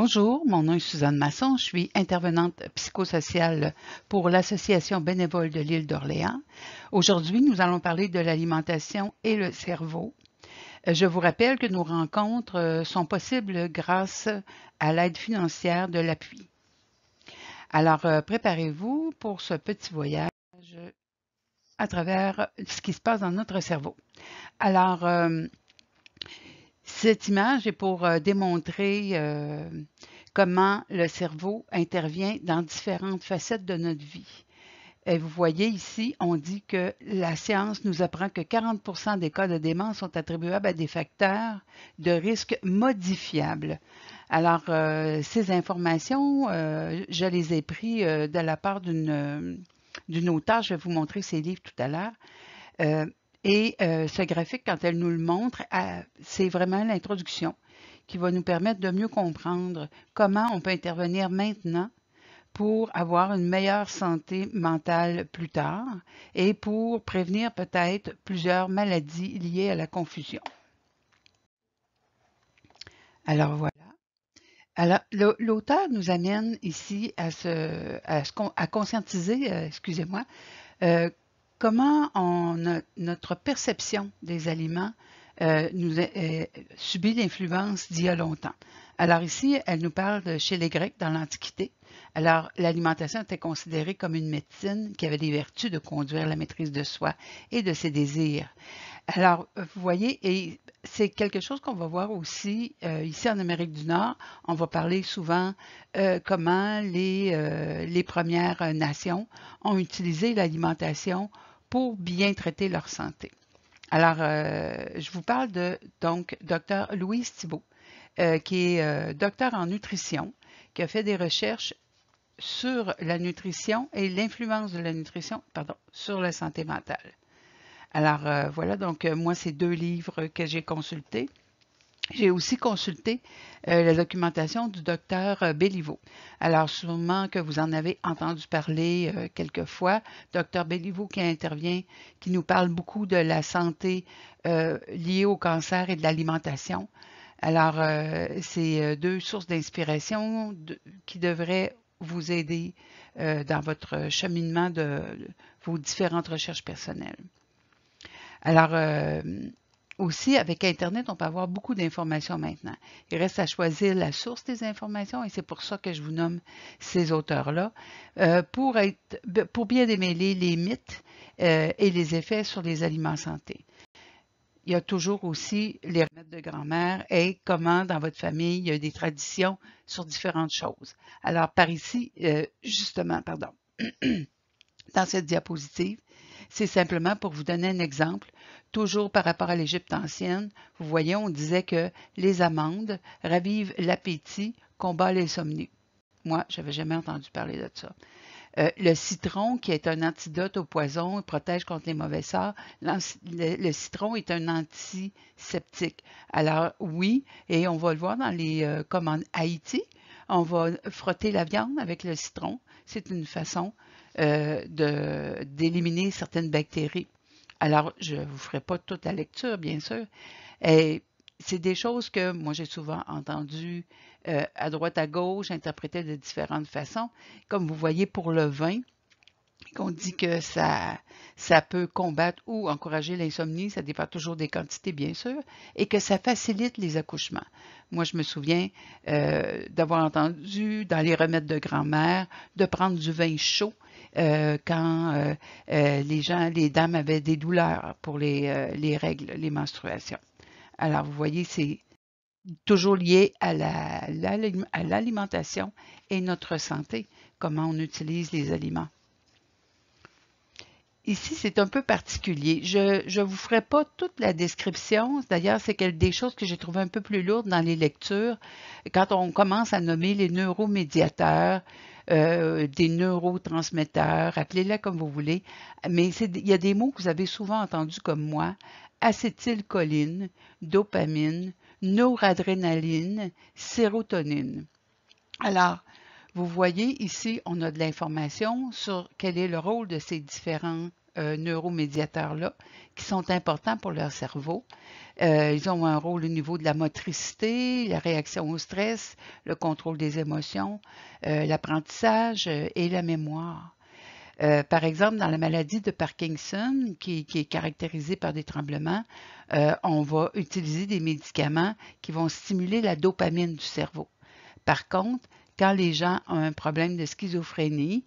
Bonjour, mon nom est Suzanne Masson, je suis intervenante psychosociale pour l'Association bénévole de l'île d'Orléans. Aujourd'hui, nous allons parler de l'alimentation et le cerveau. Euh, je vous rappelle que nos rencontres euh, sont possibles grâce à l'aide financière de l'appui. Alors, euh, préparez-vous pour ce petit voyage à travers ce qui se passe dans notre cerveau. Alors, cette image est pour euh, démontrer euh, comment le cerveau intervient dans différentes facettes de notre vie. Et vous voyez ici, on dit que la science nous apprend que 40 des cas de démence sont attribuables à des facteurs de risque modifiables. Alors, euh, ces informations, je les ai prises de la part d'une auteure. Je vais vous montrer ses livres tout à l'heure. Et euh, ce graphique, quand elle nous le montre, c'est vraiment l'introduction qui va nous permettre de mieux comprendre comment on peut intervenir maintenant pour avoir une meilleure santé mentale plus tard et pour prévenir peut-être plusieurs maladies liées à la confusion. Alors voilà. Alors, l'auteur nous amène ici à, à, à conscientiser, euh, excusez-moi, euh, comment notre perception des aliments euh, nous euh, subit l'influence d'il y a longtemps. Alors ici, elle nous parle de chez les Grecs dans l'Antiquité. Alors, l'alimentation était considérée comme une médecine qui avait des vertus de conduire la maîtrise de soi et de ses désirs. Alors, vous voyez, et c'est quelque chose qu'on va voir aussi euh, ici en Amérique du Nord. On va parler souvent comment les, les Premières Nations ont utilisé l'alimentation pour bien traiter leur santé. Alors, euh, je vous parle de donc Dr. Louise Thibault, euh, qui est euh, docteur en nutrition, qui a fait des recherches sur la nutrition et l'influence de la nutrition pardon, sur la santé mentale. Alors voilà, donc moi, c'est deux livres que j'ai consultés. J'ai aussi consulté euh, la documentation du docteur euh, Belliveau. Alors, sûrement que vous en avez entendu parler euh, quelquefois, fois. Docteur Béliveau qui intervient, qui nous parle beaucoup de la santé liée au cancer et de l'alimentation. Alors, c'est deux sources d'inspiration qui devraient vous aider dans votre cheminement de, vos différentes recherches personnelles. Alors, aussi, avec Internet, on peut avoir beaucoup d'informations maintenant. Il reste à choisir la source des informations et c'est pour ça que je vous nomme ces auteurs-là, euh, pour, ben, pour bien démêler les mythes euh, et les effets sur les aliments santé. Il y a toujours aussi les remèdes de grand-mère et comment dans votre famille il y a des traditions sur différentes choses. Alors par ici, euh, justement, pardon, dans cette diapositive, c'est simplement pour vous donner un exemple. Toujours par rapport à l'Égypte ancienne, vous voyez, on disait que les amandes ravivent l'appétit, combattent l'insomnie. Moi, je n'avais jamais entendu parler de ça. Euh, le citron, qui est un antidote au poison, protège contre les mauvais sorts. Le, citron est un antiseptique. Alors oui, et on va le voir dans les euh, commandes Haïti, on va frotter la viande avec le citron. C'est une façon euh, de d'éliminer certaines bactéries. Alors, je ne vous ferai pas toute la lecture, bien sûr. Et c'est des choses que moi j'ai souvent entendues euh, à droite à gauche, interprétées de différentes façons. Comme vous voyez pour le vin, qu'on dit que ça, ça peut combattre ou encourager l'insomnie, ça dépend toujours des quantités bien sûr, et que ça facilite les accouchements. Moi, je me souviens euh, d'avoir entendu dans les remèdes de grand-mère de prendre du vin chaud euh, quand euh, euh, les gens, les dames avaient des douleurs pour les, règles, les menstruations. Alors, vous voyez, c'est toujours lié à l'alimentation et notre santé, comment on utilise les aliments. Ici, c'est un peu particulier. Je ne vous ferai pas toute la description. D'ailleurs, c'est des choses que j'ai trouvées un peu plus lourdes dans les lectures. Quand on commence à nommer les neuromédiateurs, euh, des neurotransmetteurs, appelez-les comme vous voulez, mais il y a des mots que vous avez souvent entendus comme moi, acétylcholine, dopamine, noradrénaline, sérotonine. Alors, vous voyez ici, on a de l'information sur quel est le rôle de ces différents euh, neuromédiateurs-là qui sont importants pour leur cerveau. Euh, ils ont un rôle au niveau de la motricité, la réaction au stress, le contrôle des émotions, euh, l'apprentissage et la mémoire. par exemple, dans la maladie de Parkinson, qui, est caractérisée par des tremblements, on va utiliser des médicaments qui vont stimuler la dopamine du cerveau. Par contre, quand les gens ont un problème de schizophrénie,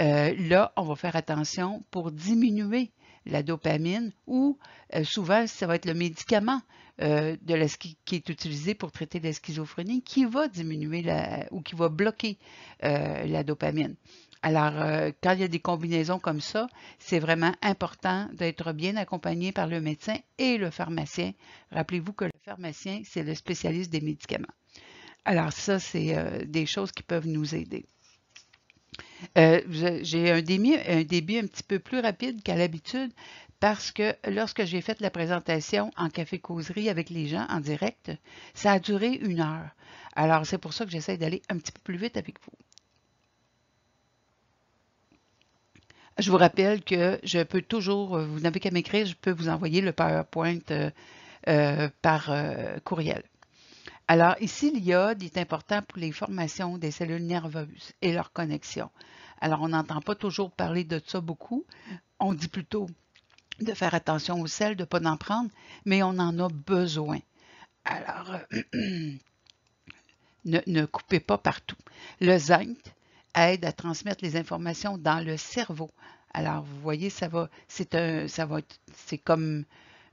euh, là, on va faire attention pour diminuer la dopamine ou euh, souvent, ça va être le médicament euh, de la, qui est utilisé pour traiter la schizophrénie qui va diminuer la, ou qui va bloquer la dopamine. Alors, quand il y a des combinaisons comme ça, c'est vraiment important d'être bien accompagné par le médecin et le pharmacien. Rappelez-vous que le pharmacien, c'est le spécialiste des médicaments. Alors, ça, c'est des choses qui peuvent nous aider. Euh, j'ai un débit, un petit peu plus rapide qu'à l'habitude parce que lorsque j'ai fait la présentation en café-causerie avec les gens en direct, ça a duré une heure. Alors, c'est pour ça que j'essaie d'aller un petit peu plus vite avec vous. Je vous rappelle que je peux toujours, vous n'avez qu'à m'écrire, je peux vous envoyer le PowerPoint euh, euh, par courriel. Alors ici, l'iode est important pour les formations des cellules nerveuses et leurs connexions. Alors on n'entend pas toujours parler de ça beaucoup. On dit plutôt de faire attention aux sel, de ne pas en prendre, mais on en a besoin. Alors, euh, ne, coupez pas partout. Le zinc aide à transmettre les informations dans le cerveau. Alors, vous voyez, ça va, c'est ça va, c'est comme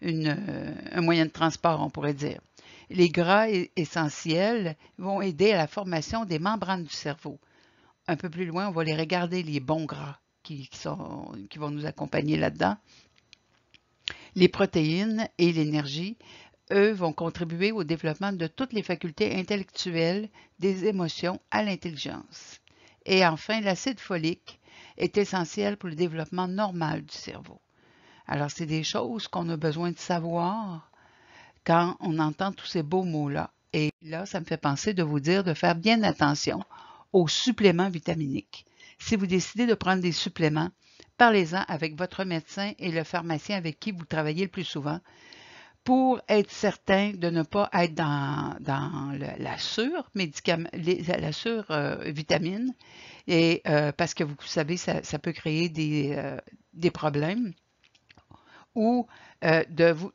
une, euh, un moyen de transport, on pourrait dire. Les gras essentiels vont aider à la formation des membranes du cerveau. Un peu plus loin, on va les regarder, les bons gras qui, qui vont nous accompagner là-dedans. Les protéines et l'énergie, eux, vont contribuer au développement de toutes les facultés intellectuelles, des émotions à l'intelligence. Et enfin, l'acide folique est essentiel pour le développement normal du cerveau. Alors, c'est des choses qu'on a besoin de savoir quand on entend tous ces beaux mots-là. Et là, ça me fait penser de vous dire de faire bien attention aux suppléments vitaminiques. Si vous décidez de prendre des suppléments, parlez-en avec votre médecin et le pharmacien avec qui vous travaillez le plus souvent pour être certain de ne pas être dans, la sur la euh, et euh, parce que vous savez ça, peut créer des, euh, des problèmes ou euh,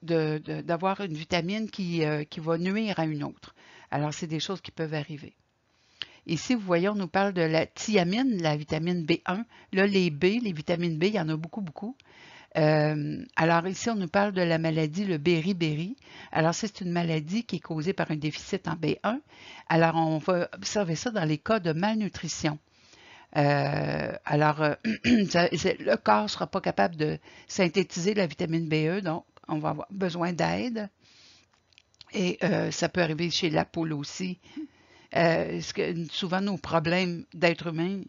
d'avoir une vitamine euh, qui, va nuire à une autre. Alors, c'est des choses qui peuvent arriver. Ici, vous voyez, on nous parle de la thiamine, la vitamine B1. Là, les B, les vitamines B, il y en a beaucoup, beaucoup. Euh, alors ici, on nous parle de la maladie, le beriberi. Alors c'est une maladie qui est causée par un déficit en B1. Alors on va observer ça dans les cas de malnutrition. Euh, alors, euh, le corps ne sera pas capable de synthétiser la vitamine BE, donc on va avoir besoin d'aide. Et euh, ça peut arriver chez la poule aussi. souvent, nos problèmes d'être humains,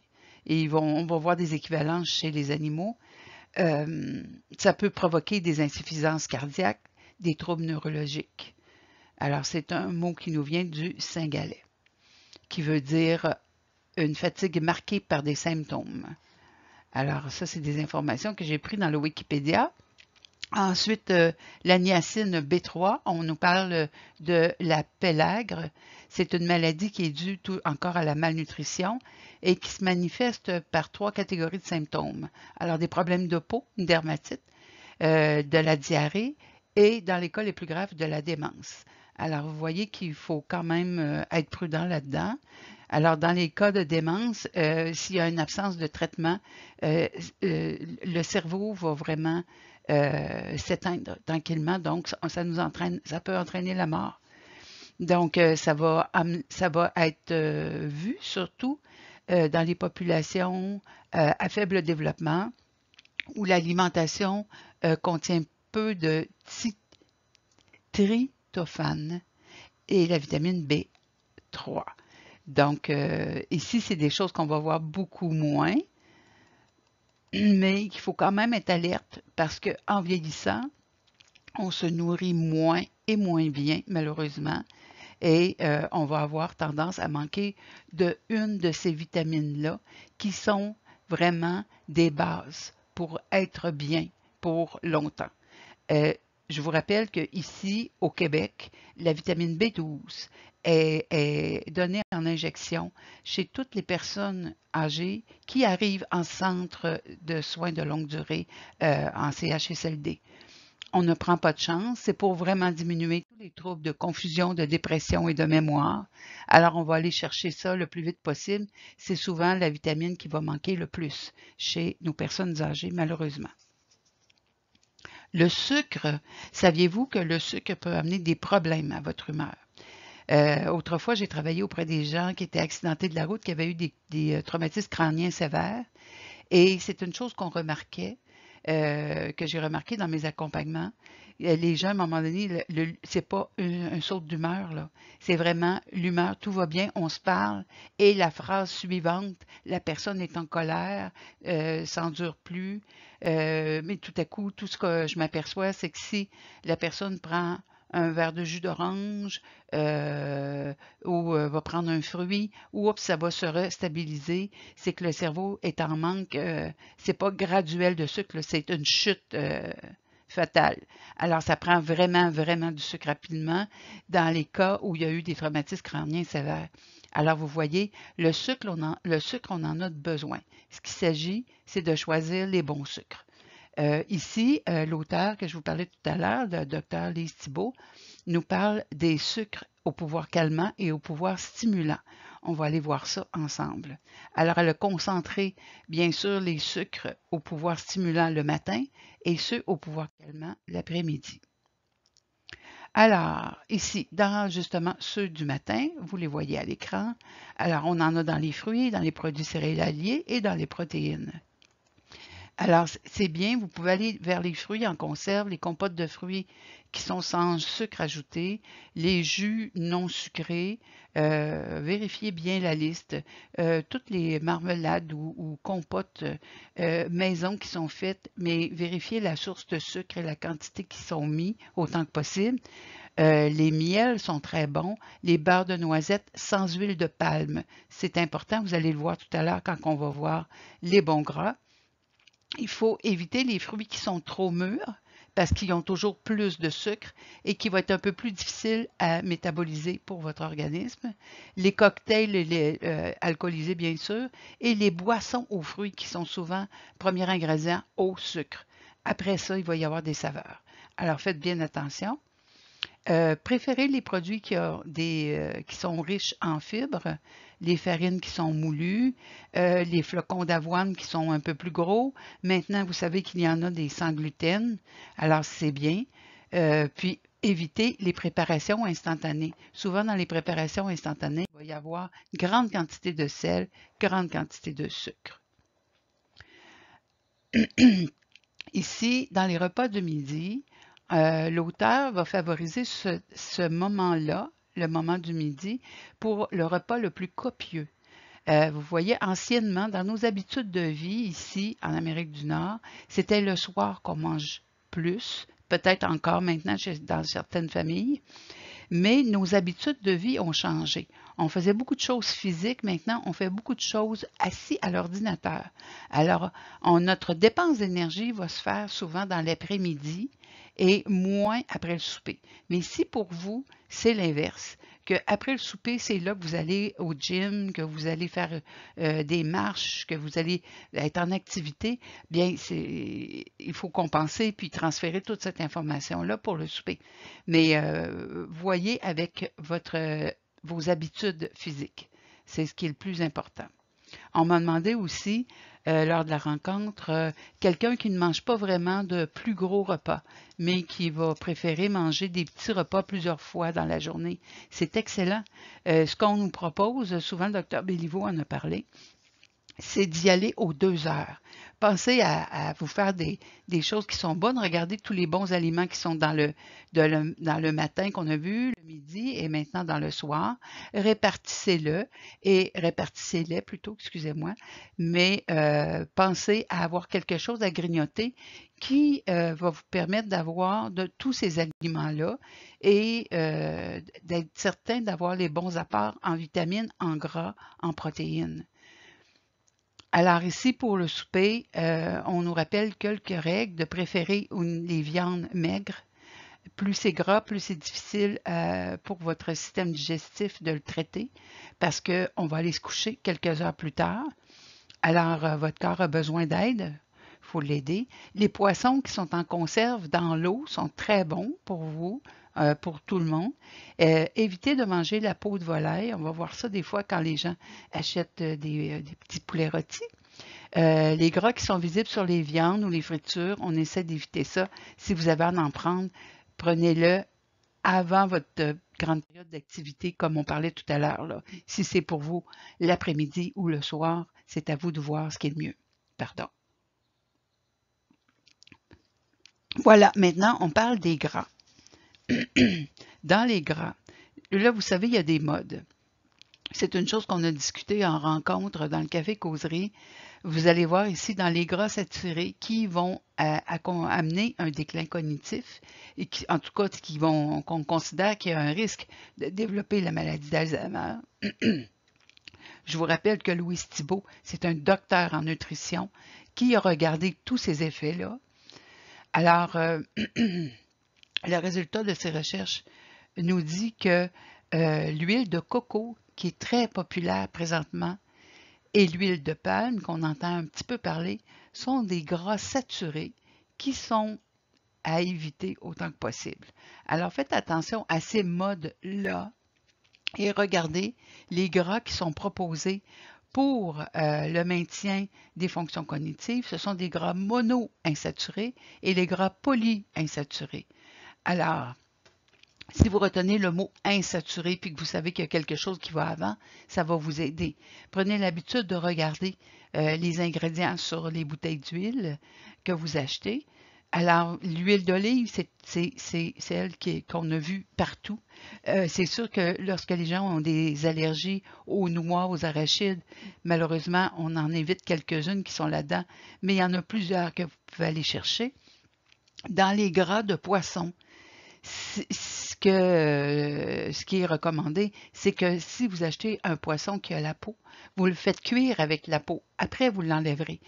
et on va voir des équivalences chez les animaux. ça peut provoquer des insuffisances cardiaques, des troubles neurologiques. Alors, c'est un mot qui nous vient du singalais, qui veut dire une fatigue marquée par des symptômes. Alors ça, c'est des informations que j'ai prises dans le Wikipédia. Ensuite, euh, la niacine B3, on nous parle de la pellagre. C'est une maladie qui est due tout, encore à la malnutrition et qui se manifeste par trois catégories de symptômes. Alors, des problèmes de peau, une dermatite, euh, de la diarrhée et, dans les cas les plus graves, de la démence. Alors, vous voyez qu'il faut quand même euh, être prudent là-dedans. Alors, dans les cas de démence, euh, s'il y a une absence de traitement, euh, euh, le cerveau va vraiment s'éteindre tranquillement. Donc, ça nous entraîne, ça peut entraîner la mort. Donc, ça, va, être vu surtout dans les populations à faible développement où l'alimentation contient peu de tryptophane et la vitamine B3. Donc, euh, ici, c'est des choses qu'on va voir beaucoup moins, mais il faut quand même être alerte parce qu'en vieillissant, on se nourrit moins et moins bien, malheureusement, et euh, on va avoir tendance à manquer de une de ces vitamines-là qui sont vraiment des bases pour être bien pour longtemps. Euh, je vous rappelle qu'ici, au Québec, la vitamine B12 est, donnée en injection chez toutes les personnes âgées qui arrivent en centre de soins de longue durée euh, en CHSLD. On ne prend pas de chance, c'est pour vraiment diminuer tous les troubles de confusion, de dépression et de mémoire. Alors on va aller chercher ça le plus vite possible. C'est souvent la vitamine qui va manquer le plus chez nos personnes âgées, malheureusement. Le sucre, saviez-vous que le sucre peut amener des problèmes à votre humeur? Euh, autrefois, j'ai travaillé auprès des gens qui étaient accidentés de la route, qui avaient eu des, euh, traumatismes crâniens sévères. Et c'est une chose qu'on remarquait, euh, que j'ai remarqué dans mes accompagnements. Les gens, à un moment donné, ce n'est c'est pas un, saut d'humeur, là. C'est vraiment l'humeur, tout va bien, on se parle. Et la phrase suivante, la personne est en colère, euh, s'endure plus, euh, mais tout à coup, tout ce que je m'aperçois, c'est que si la personne prend un verre de jus d'orange euh, ou euh, va prendre un fruit ou ça va se restabiliser, c'est que le cerveau est en manque. c'est pas graduel de sucre, c'est une chute fatale. Alors ça prend vraiment, vraiment du sucre rapidement dans les cas où il y a eu des traumatismes crâniens sévères. Alors, vous voyez, le sucre, on en, le sucre, a besoin. Ce qu'il s'agit, c'est de choisir les bons sucres. Euh, ici, euh, l'auteur que je vous parlais tout à l'heure, le docteur Lise Thibault, nous parle des sucres au pouvoir calmant et au pouvoir stimulant. On va aller voir ça ensemble. Alors, elle a concentré, bien sûr, les sucres au pouvoir stimulant le matin et ceux au pouvoir calmant l'après-midi. Alors, ici, dans justement ceux du matin, vous les voyez à l'écran. Alors, on en a dans les fruits, dans les produits céréaliers et dans les protéines. Alors, c'est bien, vous pouvez aller vers les fruits en conserve, les compotes de fruits qui sont sans sucre ajouté, les jus non sucrés, euh, vérifiez bien la liste, euh, toutes les marmelades ou, compotes euh, maison qui sont faites, mais vérifiez la source de sucre et la quantité qui sont mis autant que possible. Euh, les miels sont très bons, les barres de noisettes sans huile de palme. C'est important, vous allez le voir tout à l'heure quand on va voir les bons gras il faut éviter les fruits qui sont trop mûrs parce qu'ils ont toujours plus de sucre et qui vont être un peu plus difficiles à métaboliser pour votre organisme. Les cocktails euh, alcoolisés, bien sûr, et les boissons aux fruits qui sont souvent, premier ingrédient, au sucre. Après ça, il va y avoir des saveurs. Alors faites bien attention. Euh, préférez les produits qui, ont euh, qui, sont riches en fibres, les farines qui sont moulues, euh, les flocons d'avoine qui sont un peu plus gros. Maintenant, vous savez qu'il y en a des sans gluten, alors c'est bien. puis, évitez les préparations instantanées. Souvent, dans les préparations instantanées, il va y avoir grande quantité de sel, grande quantité de sucre. Ici, dans les repas de midi, euh, l'auteur va favoriser ce, moment-là, le moment du midi, pour le repas le plus copieux. Euh, vous voyez, anciennement, dans nos habitudes de vie ici en Amérique du Nord, c'était le soir qu'on mange plus, peut-être encore maintenant dans certaines familles, mais nos habitudes de vie ont changé. On faisait beaucoup de choses physiques. Maintenant, on fait beaucoup de choses assis à l'ordinateur. Alors, notre dépense d'énergie va se faire souvent dans l'après-midi et moins après le souper. Mais si pour vous, c'est l'inverse, que après le souper, c'est là que vous allez au gym, que vous allez faire euh, des marches, que vous allez être en activité, bien, il faut compenser puis transférer toute cette information-là pour le souper. Mais euh, voyez avec votre vos habitudes physiques. C'est ce qui est le plus important. On m'a demandé aussi, euh, lors de la rencontre, euh, quelqu'un qui ne mange pas vraiment de plus gros repas, mais qui va préférer manger des petits repas plusieurs fois dans la journée. C'est excellent. Euh, ce qu'on nous propose, souvent le docteur Béliveau en a parlé, c'est d'y aller aux deux heures. Pensez à, vous faire des, des, choses qui sont bonnes. Regardez tous les bons aliments qui sont dans le, le dans le matin qu'on a vu, le midi et maintenant dans le soir. Répartissez-le et répartissez-les plutôt, excusez-moi, mais euh, pensez à avoir quelque chose à grignoter qui euh, va vous permettre d'avoir de tous ces aliments-là et euh, d'être certain d'avoir les bons apports en vitamines, en gras, en protéines. Alors ici, pour le souper, euh, on nous rappelle quelques règles de préférer les viandes maigres. Plus c'est gras, plus c'est difficile euh, pour votre système digestif de le traiter parce qu'on va aller se coucher quelques heures plus tard. Alors, euh, votre corps a besoin d'aide, il faut l'aider. Les poissons qui sont en conserve dans l'eau sont très bons pour vous, euh, pour tout le monde. Euh, évitez de manger la peau de volaille. On va voir ça des fois quand les gens achètent euh, des, petits poulets rôtis. les gras qui sont visibles sur les viandes ou les fritures, on essaie d'éviter ça. Si vous avez à en prendre, prenez-le avant votre grande période d'activité, comme on parlait tout à l'heure. Si c'est pour vous l'après-midi ou le soir, c'est à vous de voir ce qui est le mieux. Pardon. Voilà, maintenant on parle des gras. Dans les gras, là, vous savez, il y a des modes. C'est une chose qu'on a discutée en rencontre dans le café causerie. Vous allez voir ici dans les gras saturés qui vont euh, amener un déclin cognitif et qui, en tout cas, qui vont qu'on considère qu'il y a un risque de développer la maladie d'Alzheimer. Je vous rappelle que Louis Thibault, c'est un docteur en nutrition qui a regardé tous ces effets-là. Alors, euh, le résultat de ces recherches nous dit que euh, l'huile de coco, qui est très populaire présentement, et l'huile de palme, qu'on entend un petit peu parler, sont des gras saturés qui sont à éviter autant que possible. Alors faites attention à ces modes-là et regardez les gras qui sont proposés pour euh, le maintien des fonctions cognitives. Ce sont des gras monoinsaturés et les gras polyinsaturés. Alors, si vous retenez le mot insaturé puis que vous savez qu'il y a quelque chose qui va avant, ça va vous aider. Prenez l'habitude de regarder euh, les ingrédients sur les bouteilles d'huile que vous achetez. Alors, l'huile d'olive, c'est celle qu'on a vue partout. Euh, c'est sûr que lorsque les gens ont des allergies aux noix, aux arachides, malheureusement, on en évite quelques-unes qui sont là-dedans, mais il y en a plusieurs que vous pouvez aller chercher. Dans les gras de poisson, ce, que, euh, ce qui est recommandé, c'est que si vous achetez un poisson qui a la peau, vous le faites cuire avec la peau. Après, vous l'enlèverez.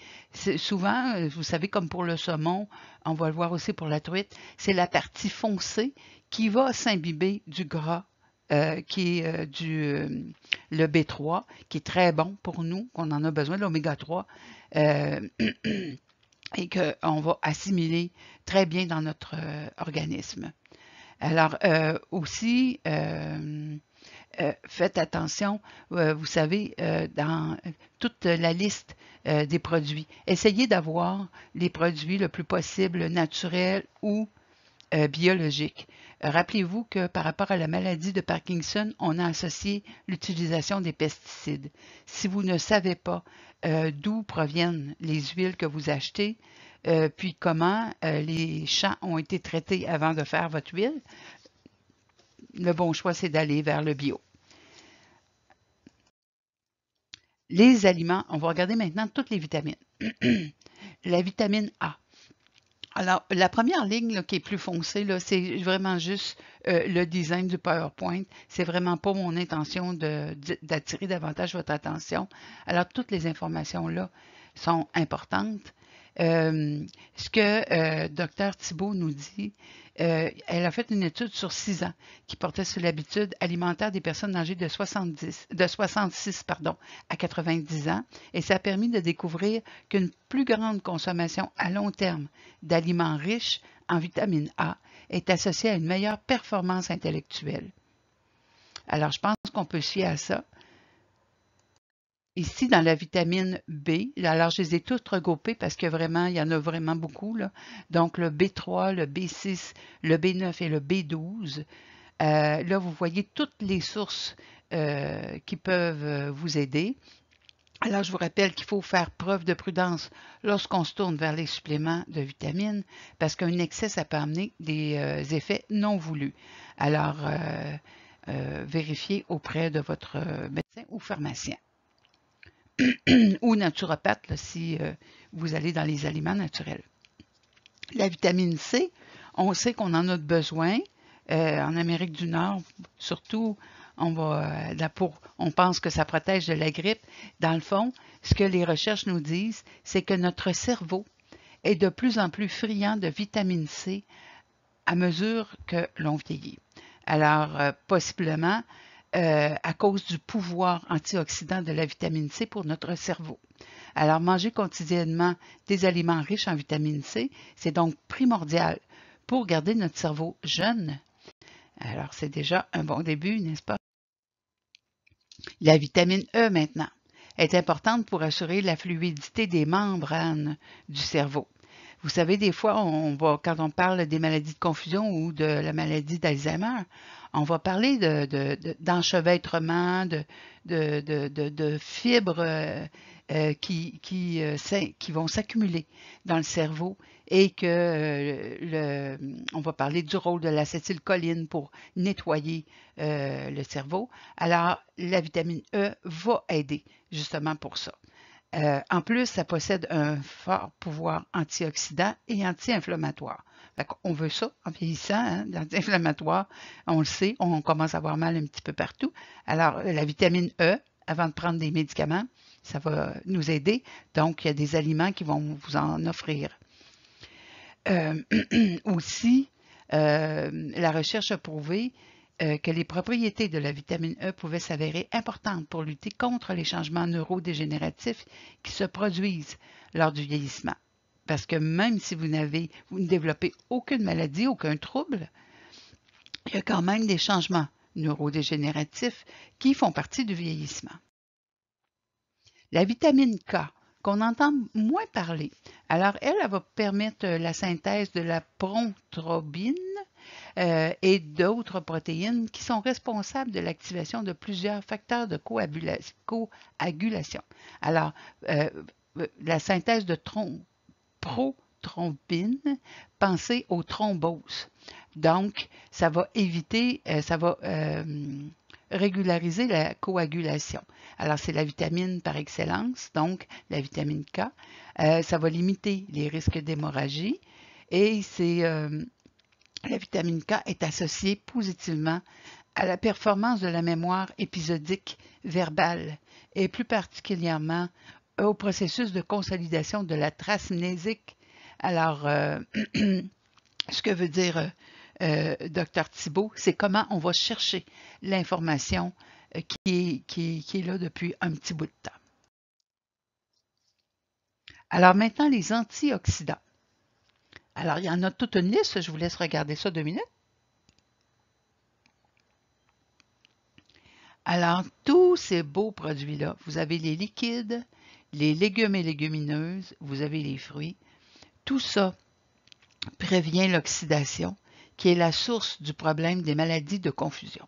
Souvent, euh, vous savez, comme pour le saumon, on va le voir aussi pour la truite, c'est la partie foncée qui va s'imbiber du gras euh, qui est du, le B3, qui est très bon pour nous, qu'on en a besoin, l'oméga 3, et qu'on va assimiler très bien dans notre organisme. Alors euh, aussi, euh, euh, faites attention, vous savez, dans toute la liste des produits. Essayez d'avoir les produits le plus possible naturels ou biologiques. Rappelez-vous que par rapport à la maladie de Parkinson, on a associé l'utilisation des pesticides. Si vous ne savez pas d'où proviennent les huiles que vous achetez, euh, puis comment euh, les champs ont été traités avant de faire votre huile, le bon choix, c'est d'aller vers le bio. Les aliments, on va regarder maintenant toutes les vitamines. la vitamine A. Alors, la première ligne qui est plus foncée, c'est vraiment juste euh, le design du PowerPoint. C'est vraiment pas mon intention d'attirer davantage votre attention. Alors, toutes les informations là sont importantes. Euh, ce que euh, docteur Thibault nous dit, euh, elle a fait une étude sur six ans qui portait sur l'habitude alimentaire des personnes âgées de, 70, de 66 pardon, à 90 ans et ça a permis de découvrir qu'une plus grande consommation à long terme d'aliments riches en vitamine A est associée à une meilleure performance intellectuelle. Alors je pense qu'on peut se fier à ça. Ici, dans la vitamine B, alors je les ai toutes regroupées parce que vraiment, il y en a vraiment beaucoup. Donc, le B3, le B6, le B9 et le B12. Euh, là, vous voyez toutes les sources euh, qui peuvent euh, vous aider. Alors, je vous rappelle qu'il faut faire preuve de prudence lorsqu'on se tourne vers les suppléments de vitamines parce qu'un excès, ça peut amener des effets non voulus. Alors, vérifiez auprès de votre médecin ou pharmacien. ou naturopathe si euh, vous allez dans les aliments naturels. La vitamine C, on sait qu'on en a besoin. Euh, en Amérique du Nord, surtout, on, euh, on pense que ça protège de la grippe. Dans le fond, ce que les recherches nous disent, c'est que notre cerveau est de plus en plus friand de vitamine C à mesure que l'on vieillit. Alors, possiblement, euh, à cause du pouvoir antioxydant de la vitamine C pour notre cerveau. Alors, manger quotidiennement des aliments riches en vitamine C, c'est donc primordial pour garder notre cerveau jeune. Alors, c'est déjà un bon début, n'est-ce pas? La vitamine E maintenant est importante pour assurer la fluidité des membranes du cerveau. Vous savez, des fois, on va, quand on parle des maladies de confusion ou de la maladie d'Alzheimer, on va parler d'enchevêtrement, de, fibres euh, euh, euh, qui, vont s'accumuler dans le cerveau et que on va parler du rôle de l'acétylcholine pour nettoyer le cerveau. Alors, la vitamine E va aider justement pour ça. en plus, ça possède un fort pouvoir antioxydant et anti-inflammatoire on veut ça en vieillissant, hein, dans l'inflammatoire, on le sait, on commence à avoir mal un petit peu partout. Alors, euh, la vitamine E, avant de prendre des médicaments, ça va nous aider. Donc, il y a des aliments qui vont vous en offrir. Euh, aussi, euh, la recherche a prouvé que les propriétés de la vitamine E pouvaient s'avérer importantes pour lutter contre les changements neurodégénératifs qui se produisent lors du vieillissement. Parce que même si vous n'avez, vous ne développez aucune maladie, aucun trouble, il y a quand même des changements neurodégénératifs qui font partie du vieillissement. La vitamine K, qu'on entend moins parler. Alors, elle, va permettre la synthèse de la prontrobine euh, et d'autres protéines qui sont responsables de l'activation de plusieurs facteurs de coagulation. Alors, euh, euh, la synthèse de tronc trompine, pensez aux thromboses. Donc, ça va éviter, euh, ça va euh, régulariser la coagulation. Alors, c'est la vitamine par excellence, donc la vitamine K. Euh, ça va limiter les risques d'hémorragie et c'est la vitamine K est associée positivement à la performance de la mémoire épisodique verbale et plus particulièrement au processus de consolidation de la trace mnésique. Alors, euh, ce que veut dire euh, Dr Thibault, c'est comment on va chercher l'information euh, qui, qui est là depuis un petit bout de temps. Alors maintenant, les antioxydants. Alors, il y en a toute une liste. Je vous laisse regarder ça deux minutes. Alors, tous ces beaux produits-là, vous avez les liquides, les légumes et légumineuses, vous avez les fruits. Tout ça prévient l'oxydation, qui est la source du problème des maladies de confusion.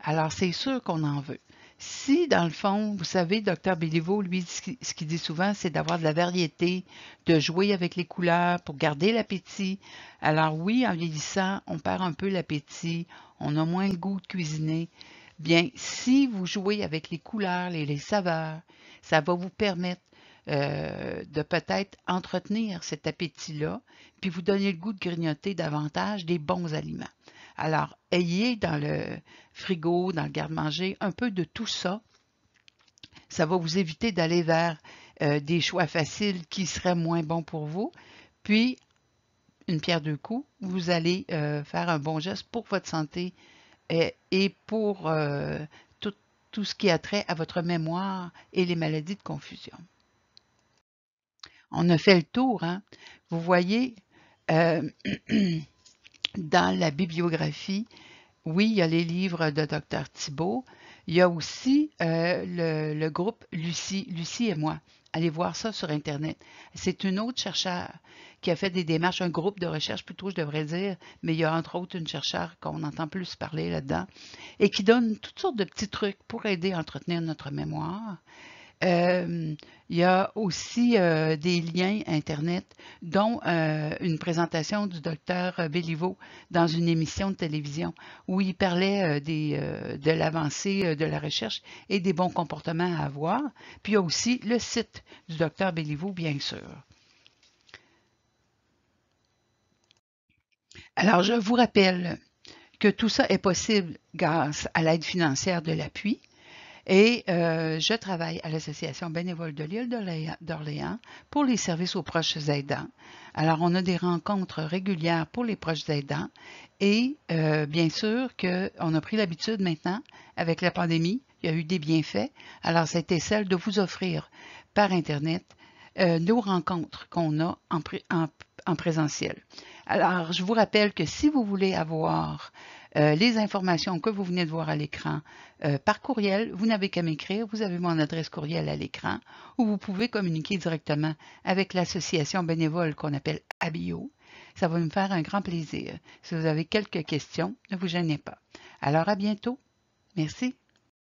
Alors, c'est sûr qu'on en veut. Si, dans le fond, vous savez, Dr Béliveau, lui, ce qu'il dit souvent, c'est d'avoir de la variété, de jouer avec les couleurs pour garder l'appétit. Alors oui, en vieillissant, on perd un peu l'appétit, on a moins le goût de cuisiner, Bien, si vous jouez avec les couleurs et les saveurs, ça va vous permettre euh, de peut-être entretenir cet appétit-là, puis vous donner le goût de grignoter davantage des bons aliments. Alors, ayez dans le frigo, dans le garde-manger, un peu de tout ça. Ça va vous éviter d'aller vers euh, des choix faciles qui seraient moins bons pour vous. Puis, une pierre deux coups, vous allez euh, faire un bon geste pour votre santé euh, et, pour euh, tout, ce qui a trait à votre mémoire et les maladies de confusion. On a fait le tour. Hein. Vous voyez, euh, dans la bibliographie, oui, il y a les livres de Dr Thibault, il y a aussi euh, le, groupe Lucie, Lucie et moi. Allez voir ça sur Internet. C'est une autre chercheur qui a fait des démarches, un groupe de recherche plutôt, je devrais dire, mais il y a entre autres une chercheure qu'on entend plus parler là-dedans, et qui donne toutes sortes de petits trucs pour aider à entretenir notre mémoire euh, il y a aussi euh, des liens Internet, dont euh, une présentation du docteur Béliveau dans une émission de télévision où il parlait de l'avancée de la recherche et des bons comportements à avoir. Puis il y a aussi le site du docteur Béliveau, bien sûr. Alors, je vous rappelle que tout ça est possible grâce à l'aide financière de l'appui et euh, je travaille à l'Association bénévole de l'île d'Orléans pour les services aux proches aidants. Alors, on a des rencontres régulières pour les proches aidants et euh, bien sûr qu'on a pris l'habitude maintenant, avec la pandémie, il y a eu des bienfaits. Alors, c'était celle de vous offrir par Internet euh, nos rencontres qu'on a en, présentiel. Alors, je vous rappelle que si vous voulez avoir euh, les informations que vous venez de voir à l'écran euh, par courriel. Vous n'avez qu'à m'écrire, vous avez mon adresse courriel à l'écran ou vous pouvez communiquer directement avec l'association bénévole qu'on appelle ABIO. Ça va me faire un grand plaisir. Si vous avez quelques questions, ne vous gênez pas. Alors à bientôt. Merci.